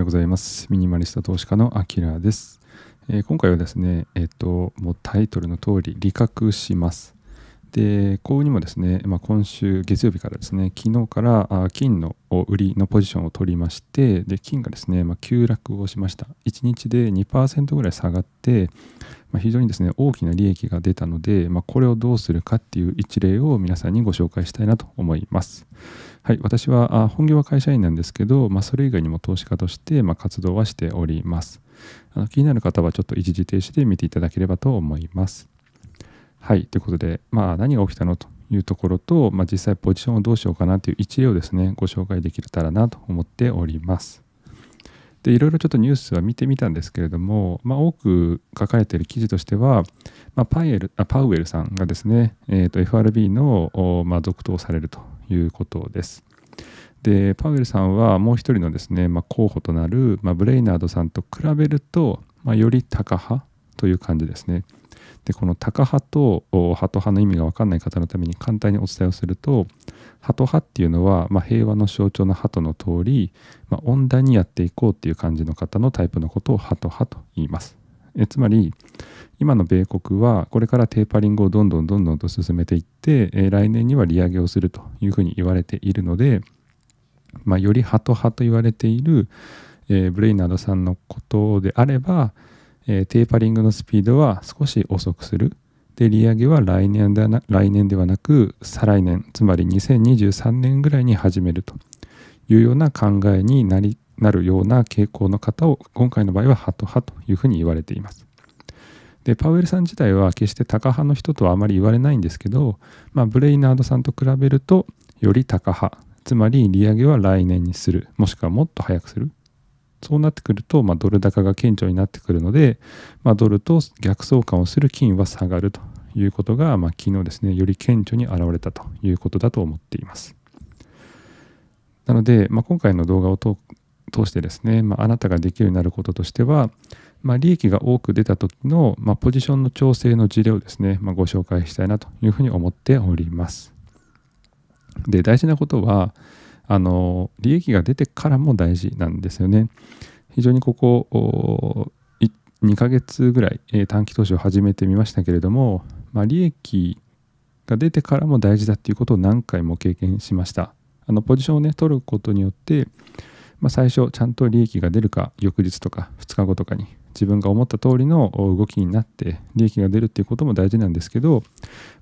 ようございます。ミニマリスト投資家のあきらです、えー、今回はですね、えっ、ー、と、もうタイトルの通り、理覚します。で、幸運にもですね、まあ、今週月曜日からですね、昨日から金の売りのポジションを取りまして、で金がですね、まあ、急落をしました。1日で2%ぐらい下がって、まあ、非常にですね、大きな利益が出たので、まこれをどうするかっていう一例を皆さんにご紹介したいなと思います。はい、私は本業は会社員なんですけど、まあ、それ以外にも投資家として、ま活動はしております。あの気になる方はちょっと一時停止で見ていただければと思います。はいということで、まあ、何が起きたのというところと、まあ、実際ポジションをどうしようかなという一例をですねご紹介できたらなと思っております。でいろいろちょっとニュースは見てみたんですけれども、まあ、多く書かれている記事としては、まあ、パイエルあパウエルさんがですね、えー、と FRB の、まあ、続投されるということです。でパウエルさんはもう一人のですね、まあ、候補となる、まあ、ブレイナードさんと比べると、まあ、より高派という感じですね。でこのタカ派とハト派の意味が分かんない方のために簡単にお伝えをするとハト派っていうのは、まあ、平和の象徴のトの通り、まあ、温暖にやっていこうっていう感じの方のタイプのことをハト派と言います。えつまり今の米国はこれからテーパリングをどんどんどんどんと進めていって、え来年には利上げをするというふうに言われているので、まあ、よりハト派と言われている、えブレイナードさんのことであれば、えー、テーパリングのスピードは少し遅くする。で、利上げは来年でな来年ではなく、再来年、つまり2023年ぐらいに始めるというような考えになりなるような傾向の方を、今回の場合はハト派というふうに言われています。でパウエルさん自体は決してタカ派の人とはあまり言われないんですけど、まあ、ブレイナードさんと比べるとよりタカ派つまり利上げは来年にするもしくはもっと早くするそうなってくると、まあ、ドル高が顕著になってくるので、まあ、ドルと逆相関をする金は下がるということが、まあ、昨日ですね、より顕著に現れたということだと思っています。なので、まあ、今回の動画を通してですね、まあ、あなたができるようになることとしては、まあ、利益が多く出た時の、まあ、ポジションの調整の事例をですね、まあ、ご紹介したいなというふうに思っております。で、大事なことは、あの利益が出てからも大事なんですよね。非常にここ2ヶ月ぐらい、え短期投資を始めてみましたけれども、まあ、利益が出てからも大事だっていうことを何回も経験しました。あのポジションをね取ることによって、まあ、最初ちゃんと利益が出るか翌日とか2日後とかに自分が思った通りの動きになって利益が出るっていうことも大事なんですけど、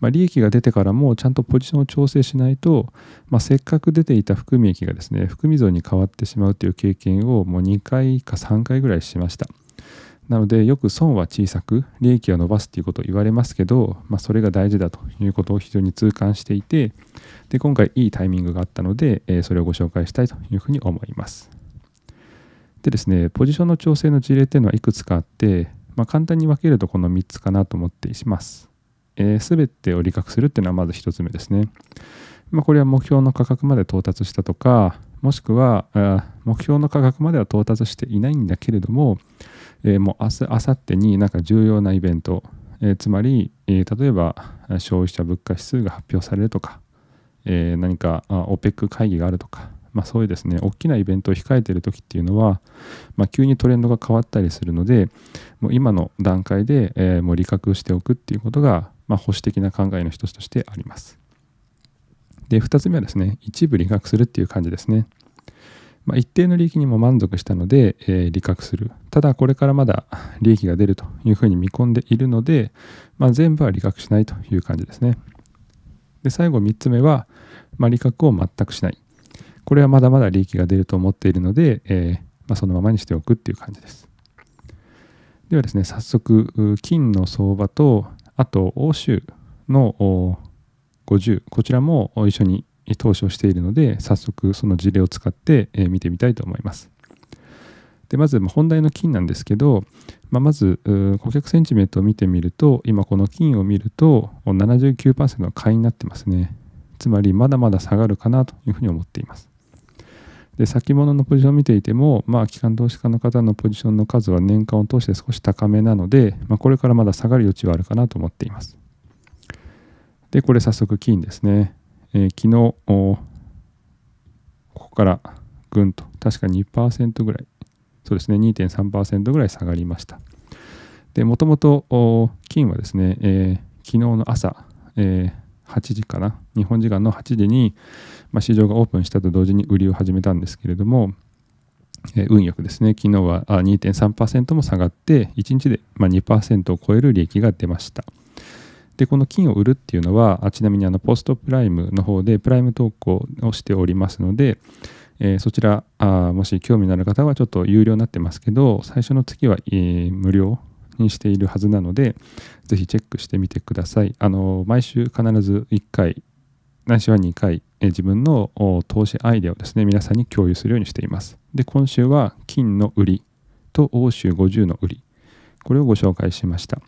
まあ、利益が出てからもちゃんとポジションを調整しないと、まあ、せっかく出ていた含み益がですね含み損に変わってしまうという経験をもう2回か3回ぐらいしました。なのでよく損は小さく利益を伸ばすっていうことを言われますけど、まあ、それが大事だということを非常に痛感していてで今回いいタイミングがあったので、えー、それをご紹介したいというふうに思います。でですね、ポジションの調整の事例っていうのはいくつかあって、まあ、簡単に分けるとこの3つかなと思っています。す、えー、てを理覚するっていうのはまず1つ目ですね。まあ、これは目標の価格まで到達したとか、もしくは目標の価格までは到達していないんだけれども、えー、もう明日、明後日になんか重要なイベント、えー、つまり、え例えば消費者物価指数が発表されるとか、え何か OPEC 会議があるとか、まあ、そういうですね大きなイベントを控えている時っていうのは、まあ、急にトレンドが変わったりするのでもう今の段階で、えー、もう理覚しておくっていうことが、まあ、保守的な考えの一つとしてあります。で2つ目はですね一部理覚するっていう感じですね。まあ、一定の利益にも満足したので、えー、利確する。ただ、これからまだ利益が出るというふうに見込んでいるので、まあ、全部は利確しないという感じですね。で、最後3つ目は、まあ、利確を全くしない。これはまだまだ利益が出ると思っているので、えー、まあ、そのままにしておくっていう感じです。ではですね、早速、金の相場と、あと欧州の50、こちらも一緒に投資をしているので、早速その事例を使って見てみたいと思います。でまず本題の金なんですけど、まあ、まず顧客センチメントを見てみると今この金を見ると79%の買いになってますねつまりまだまだ下がるかなというふうに思っていますで先物のポジションを見ていても、まあ、機関投資家の方のポジションの数は年間を通して少し高めなので、まあ、これからまだ下がる余地はあるかなと思っています。で、これ早速金ですね。えー、昨日、ここからぐんと、確か2%ぐらい、そうですね、2.3%ぐらい下がりました。で、もともと金はですね、えー、昨日の朝、えー8時かな日本時間の8時に、まあ、市場がオープンしたと同時に売りを始めたんですけれども、えー、運よくですね昨日は2.3%も下がって1日で、ま2%を超える利益が出ましたでこの金を売るっていうのはちなみにあのポストプライムの方でプライム投稿をしておりますので、えー、そちらあもし興味のある方はちょっと有料になってますけど最初の月は、えー、無料にしているはずなので、ぜひチェックしてみてください。あの毎週必ず1回、ないしは2回、え自分の投資アイデアをですね、皆さんに共有するようにしています。で、今週は金の売りと欧州50の売り、これをご紹介しました。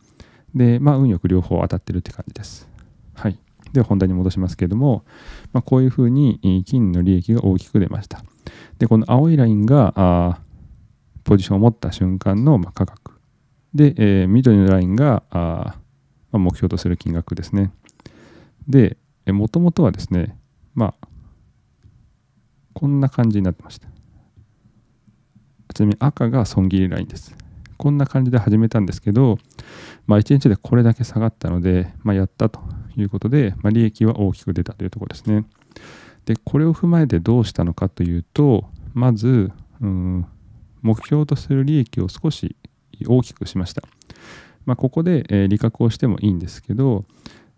で、まあ、運よく両方当たってるって感じです。はい。では本題に戻しますけれども、まあ、こういうふうに金の利益が大きく出ました。で、この青いラインがあポジションを持った瞬間の価格。で、えー、緑のラインがあ、まあ、目標とする金額ですね。で、もともとはですね、まあ、こんな感じになってました。ちなみに赤が損切りラインです。こんな感じで始めたんですけど、まあ、1日でこれだけ下がったので、まあ、やったということで、まあ、利益は大きく出たというところですね。で、これを踏まえてどうしたのかというと、まず、うん、目標とする利益を少し大きくしました。まあ、ここで、えー、理覚をしてもいいんですけど、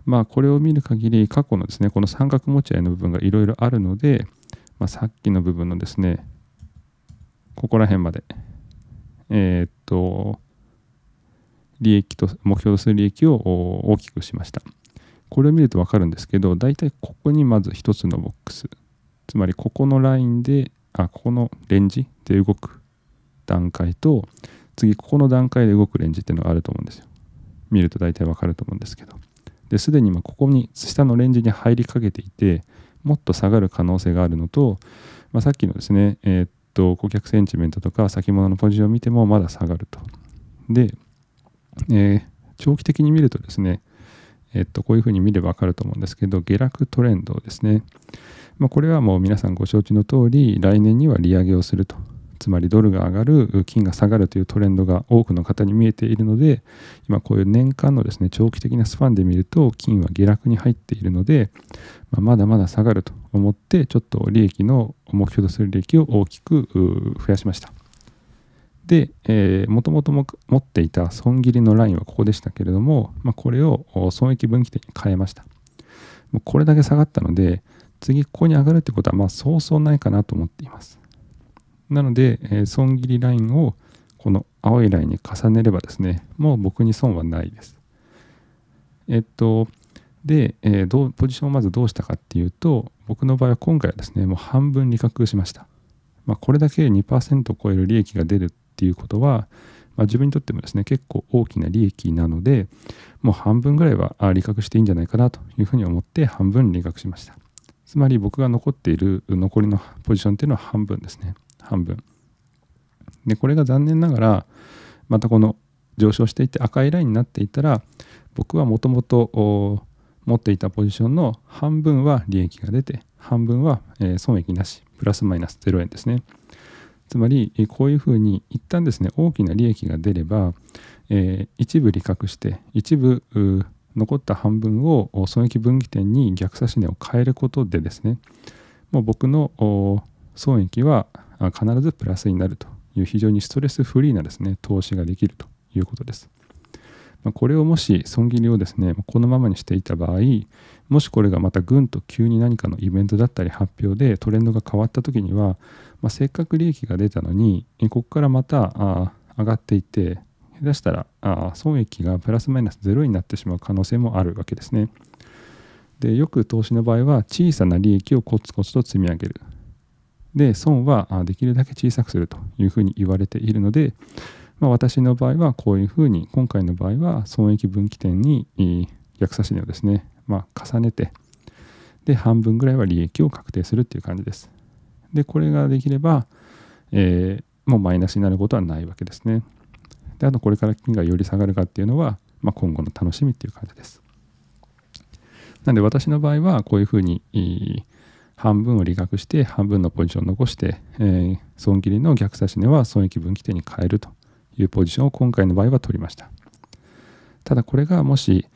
まあ、これを見る限り過去のですねこの三角持ち合いの部分がいろいろあるので、まあ、さっきの部分のですねここら辺までえー、っと利益と目標とする利益を大きくしましたこれを見ると分かるんですけど大体ここにまず1つのボックスつまりここのラインであここのレンジで動く段階と次ここの段階で動くレンジっていうのがあると思うんですよ。見ると大体わかると思うんですけど。で、すでに今ここに下のレンジに入りかけていて、もっと下がる可能性があるのと、まあ、さっきのですね、えー、っと、顧客センチメントとか先物のポジションを見てもまだ下がると。で、えー、長期的に見るとですね、えー、っと、こういうふうに見ればわかると思うんですけど、下落トレンドですね。まあ、これはもう皆さんご承知の通り、来年には利上げをすると。つまりドルが上がる金が下がるというトレンドが多くの方に見えているので今こういう年間のですね長期的なスパンで見ると金は下落に入っているので、まあ、まだまだ下がると思ってちょっと利益の目標とする利益を大きく増やしました。で、えもともと持っていた損切りのラインはここでしたけれども、まあ、これを損益分岐点に変えました。もうこれだけ下がったので次ここに上がるってことはまあそうそうないかなと思っています。なので、えー、損切りラインをこの青いラインに重ねればですね、もう僕に損はないです。えっと、で、えー、どうポジションをまずどうしたかっていうと、僕の場合は今回はですね、もう半分利確しました。まあ、これだけ2%を超える利益が出るっていうことは、まあ、自分にとってもですね、結構大きな利益なので、もう半分ぐらいは利確していいんじゃないかなというふうに思って半分利確しました。つまり僕が残っている残りのポジションっていうのは半分ですね。半分。でこれが残念ながらまたこの上昇していって赤いラインになっていたら僕はもともと持っていたポジションの半分は利益が出て半分は損益なしプラスマイナス0円ですねつまりこういうふうに一旦ですね大きな利益が出れば一部利確して一部残った半分を損益分岐点に逆差し値を変えることでですねもう僕の損益は必ずプラスになるという非常にストレスフリーなですね投資ができるということです。まこれをもし損切りをですねこのままにしていた場合もしこれがまたぐんと急に何かのイベントだったり発表でトレンドが変わった時には、まあ、せっかく利益が出たのにここからまた上がっていて下手したらあ損益がプラスマイナスゼロになってしまう可能性もあるわけですね。でよく投資の場合は小さな利益をコツコツと積み上げるで損はできるだけ小さくするというふうに言われているので、まあ、私の場合はこういうふうに今回の場合は損益分岐点に逆差し値をですね、まあ、重ねてで半分ぐらいは利益を確定するっていう感じです。でこれができれば、えー、もうマイナスになることはないわけですね。であとこれから金がより下がるかっていうのは、まあ、今後の楽しみっていう感じです。なんで私の場合はこういうふうに、えー半分を利確して半分のポジションを残して、えー、損切りの逆差し値は損益分岐点に変えるというポジションを今回の場合は取りましたただこれがもし、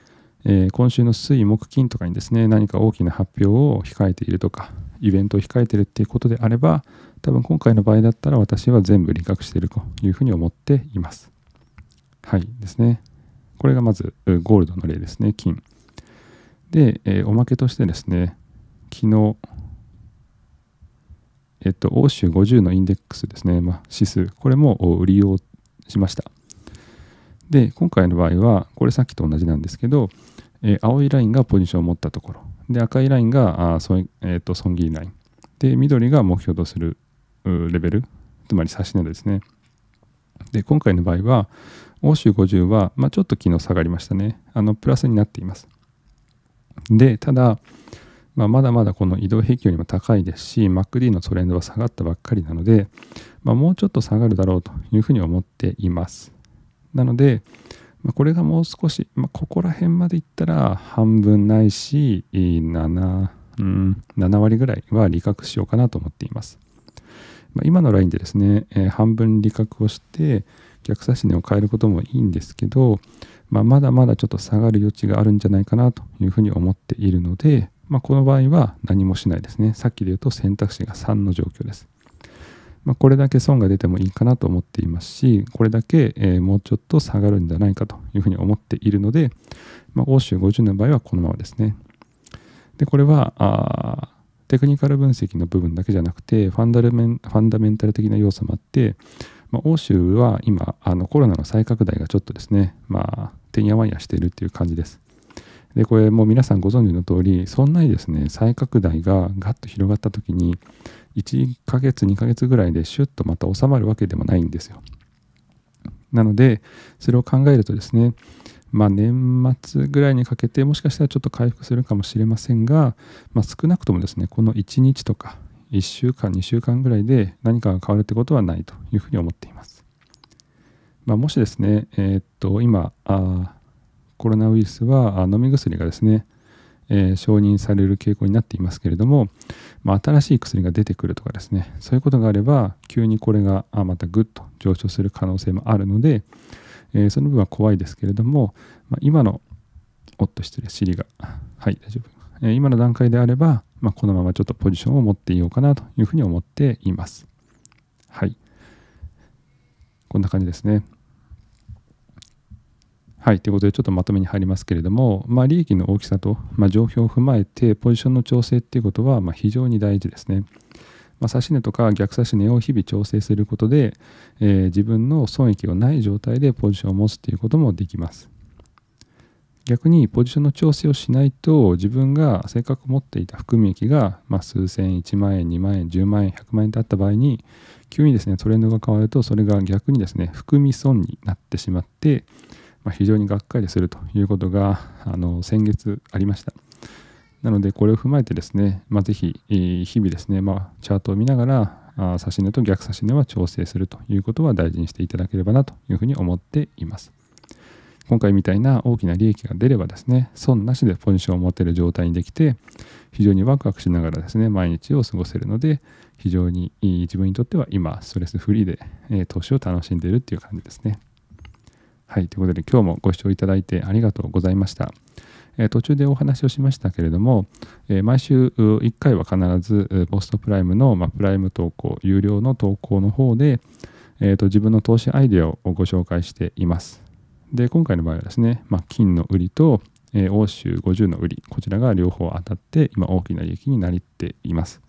えー、今週の水木金とかにですね何か大きな発表を控えているとかイベントを控えてるっていうことであれば多分今回の場合だったら私は全部利確しているというふうに思っていますはいですねこれがまずゴールドの例ですね金で、えー、おまけとしてですね昨日えっと、欧州50のインデックスですね、まあ、指数、これも売りをしました。で、今回の場合は、これさっきと同じなんですけど、えー、青いラインがポジションを持ったところ、で、赤いラインがあえーと、と損切りライン、で、緑が目標とするレベル、つまり指し値ですね。で、今回の場合は、欧州50は、まあ、ちょっと昨日下がりましたね。あのプラスになっています。で、ただ、まあ、まだまだこの移動平均よりも高いですし、MacD のトレンドは下がったばっかりなので、まあ、もうちょっと下がるだろうというふうに思っています。なので、まあ、これがもう少し、まあ、ここら辺までいったら半分ないし、7、うん、7割ぐらいは利確しようかなと思っています。まあ、今のラインでですね、えー、半分利確をして、逆差し値を変えることもいいんですけど、まあ、まだまだちょっと下がる余地があるんじゃないかなというふうに思っているので、まあ、この場合は何もしないですね。さっきで言うと選択肢が3の状況です。まあ、これだけ損が出てもいいかなと思っていますし、これだけ、えもうちょっと下がるんじゃないかというふうに思っているので、まあ、欧州50の場合はこのままですね。で、これは、あテクニカル分析の部分だけじゃなくて、ファンダメンファンダメンタル的な要素もあって、まあ、欧州は今、あのコロナの再拡大がちょっとですね、まあ、てんやわんやしているっていう感じです。でこれもう皆さんご存知の通りそんなにですね再拡大がガッと広がった時に1ヶ月2ヶ月ぐらいでシュッとまた収まるわけでもないんですよ。なのでそれを考えるとですねまあ、年末ぐらいにかけてもしかしたらちょっと回復するかもしれませんが、まあ、少なくともですねこの1日とか1週間2週間ぐらいで何かが変わるってことはないというふうに思っています。まあ、もしですね、えー、っと今あコロナウイルスは飲み薬がですね、えー、承認される傾向になっていますけれども、まあ、新しい薬が出てくるとかですねそういうことがあれば急にこれがまたぐっと上昇する可能性もあるので、えー、その部分は怖いですけれども、まあ、今のおっとてる尻がはい大丈夫、えー、今の段階であれば、まあ、このままちょっとポジションを持っていようかなというふうに思っていますはいこんな感じですねはい、ということでちょっとまとめに入りますけれども、まあ、利益の大きさと、まあ、状況を踏まえてポジションの調整っていうことはま非常に大事ですね。まあ、指値とか逆指値を日々調整することで、えー、自分の損益がない状態でポジションを持つということもできます。逆にポジションの調整をしないと自分がせっかく持っていた含み益が、ま数千1万円2万円10万円100万円だった場合に急にですねトレンドが変わるとそれが逆にですね含み損になってしまってまあ、非常にがっかりするということがあの先月ありました。なのでこれを踏まえてですね、まあ、ぜひ日々ですね、まあ、チャートを見ながらあ指値と逆指値は調整するということは大事にしていただければなというふうに思っています。今回みたいな大きな利益が出ればですね、損なしでポジションを持てる状態にできて、非常にワクワクしながらですね、毎日を過ごせるので、非常に自分にとっては今、ストレスフリーで、え投資を楽しんでいるっていう感じですね。はい、ということで今日もご視聴いただいてありがとうございました。えー、途中でお話をしましたけれども、えー、毎週1回は必ずポストプライムの、まあ、プライム投稿、有料の投稿の方で、えーと、自分の投資アイデアをご紹介しています。で、今回の場合はですね、まあ、金の売りと、えー、欧州50の売り、こちらが両方当たって、今大きな利益になりっています。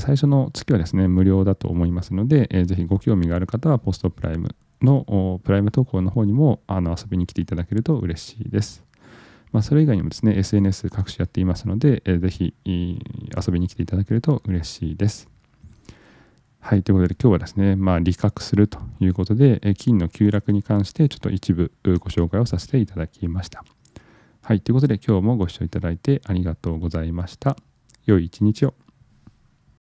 最初の月はですね、無料だと思いますので、えー、ぜひご興味がある方はポストプライムのプライム投稿の方にもあの遊びに来ていただけると嬉しいです。まあ、それ以外にもですね、SNS 各種やっていますので、えー、ぜひ遊びに来ていただけると嬉しいです。はい、ということで今日はですね、まあ、理覚するということで、え金の急落に関してちょっと一部ご紹介をさせていただきました。はい、ということで今日もご視聴いただいてありがとうございました。良い一日を。